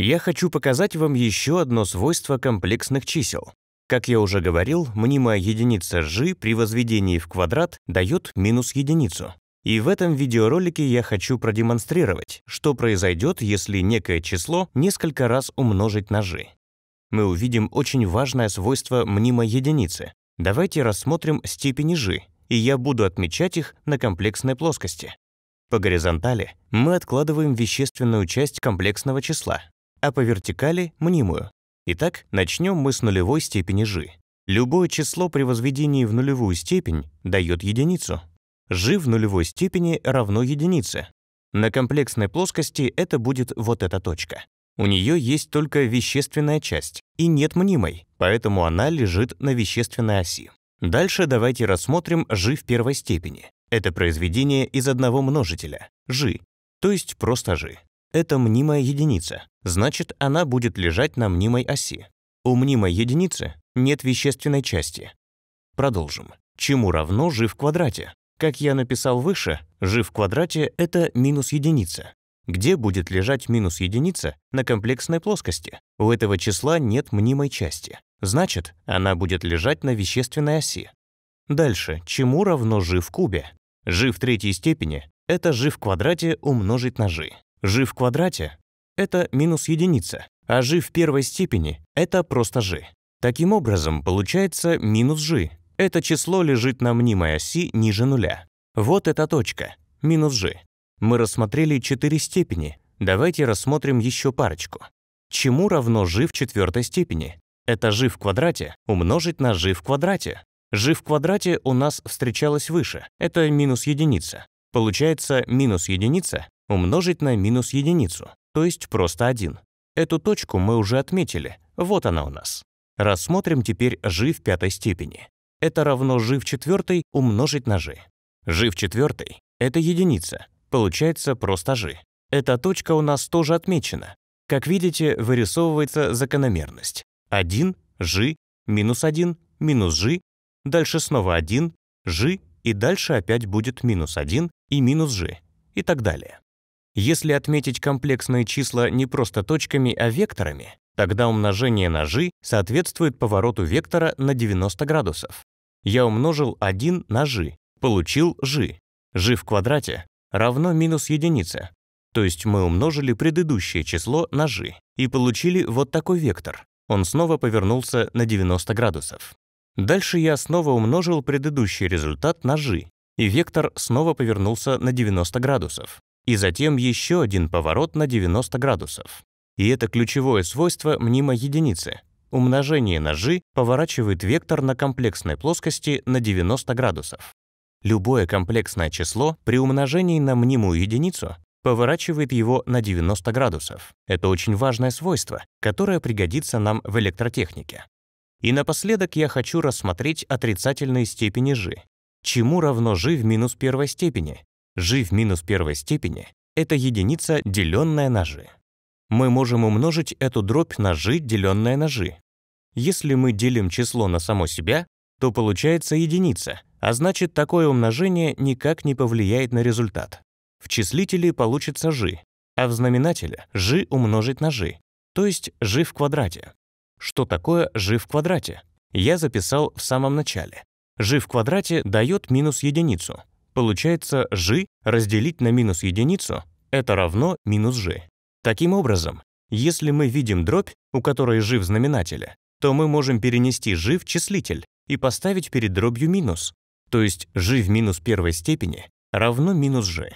Я хочу показать вам еще одно свойство комплексных чисел. Как я уже говорил, мнимая единица g при возведении в квадрат дает минус единицу. И в этом видеоролике я хочу продемонстрировать, что произойдет, если некое число несколько раз умножить на g. Мы увидим очень важное свойство мнимой единицы. Давайте рассмотрим степени g, и я буду отмечать их на комплексной плоскости. По горизонтали мы откладываем вещественную часть комплексного числа, а по вертикали — мнимую. Итак, начнем мы с нулевой степени g. Любое число при возведении в нулевую степень дает единицу. g в нулевой степени равно единице. На комплексной плоскости это будет вот эта точка. У нее есть только вещественная часть и нет мнимой, поэтому она лежит на вещественной оси. Дальше давайте рассмотрим g в первой степени. Это произведение из одного множителя, g, то есть просто g. Это мнимая единица, значит, она будет лежать на мнимой оси. У мнимой единицы нет вещественной части. Продолжим. Чему равно g в квадрате? Как я написал выше, g в квадрате — это минус единица. Где будет лежать минус единица на комплексной плоскости? У этого числа нет мнимой части. Значит, она будет лежать на вещественной оси. Дальше, чему равно g в кубе? g в третьей степени — это g в квадрате умножить на g. g в квадрате это минус единица, а g в первой степени – это просто g. Таким образом, получается минус g. Это число лежит на мнимой оси ниже нуля. Вот эта точка, минус g. Мы рассмотрели четыре степени. Давайте рассмотрим еще парочку. Чему равно g в четвертой степени? Это g в квадрате умножить на g в квадрате. g в квадрате у нас встречалось выше, это минус единица. Получается, минус единица умножить на минус единицу, то есть просто 1. Эту точку мы уже отметили, вот она у нас. Рассмотрим теперь g в пятой степени. Это равно g в четвертой умножить на g. g в четвертой — это единица, получается просто g. Эта точка у нас тоже отмечена. Как видите, вырисовывается закономерность. 1, g, минус 1, минус g, дальше снова 1, g, и дальше опять будет минус 1 и минус g, и так далее. Если отметить комплексные числа не просто точками, а векторами, тогда умножение на g соответствует повороту вектора на 90 градусов. Я умножил 1 на g, получил g. g в квадрате равно минус единице, то есть мы умножили предыдущее число на g и получили вот такой вектор. Он снова повернулся на 90 градусов. Дальше я снова умножил предыдущий результат на g, и вектор снова повернулся на 90 градусов и затем еще один поворот на 90 градусов. И это ключевое свойство мнимой единицы. Умножение на g поворачивает вектор на комплексной плоскости на 90 градусов. Любое комплексное число при умножении на мнимую единицу поворачивает его на 90 градусов. Это очень важное свойство, которое пригодится нам в электротехнике. И напоследок я хочу рассмотреть отрицательные степени g. Чему равно g в минус первой степени? g в минус первой степени — это единица, деленная на g. Мы можем умножить эту дробь на g, деленная на g. Если мы делим число на само себя, то получается единица, а значит, такое умножение никак не повлияет на результат. В числителе получится g, а в знаменателе g умножить на g, то есть g в квадрате. Что такое g в квадрате? Я записал в самом начале. g в квадрате дает минус единицу, Получается, g разделить на минус единицу — это равно минус g. Таким образом, если мы видим дробь, у которой g в знаменателе, то мы можем перенести g в числитель и поставить перед дробью минус, то есть g в минус первой степени равно минус g.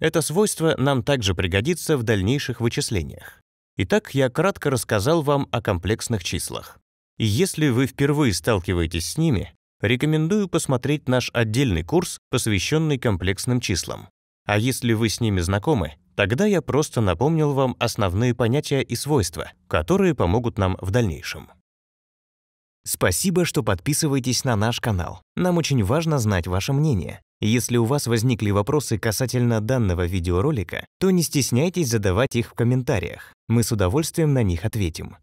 Это свойство нам также пригодится в дальнейших вычислениях. Итак, я кратко рассказал вам о комплексных числах. И если вы впервые сталкиваетесь с ними, рекомендую посмотреть наш отдельный курс, посвященный комплексным числам. А если вы с ними знакомы, тогда я просто напомнил вам основные понятия и свойства, которые помогут нам в дальнейшем. Спасибо, что подписываетесь на наш канал. Нам очень важно знать ваше мнение. Если у вас возникли вопросы касательно данного видеоролика, то не стесняйтесь задавать их в комментариях. Мы с удовольствием на них ответим.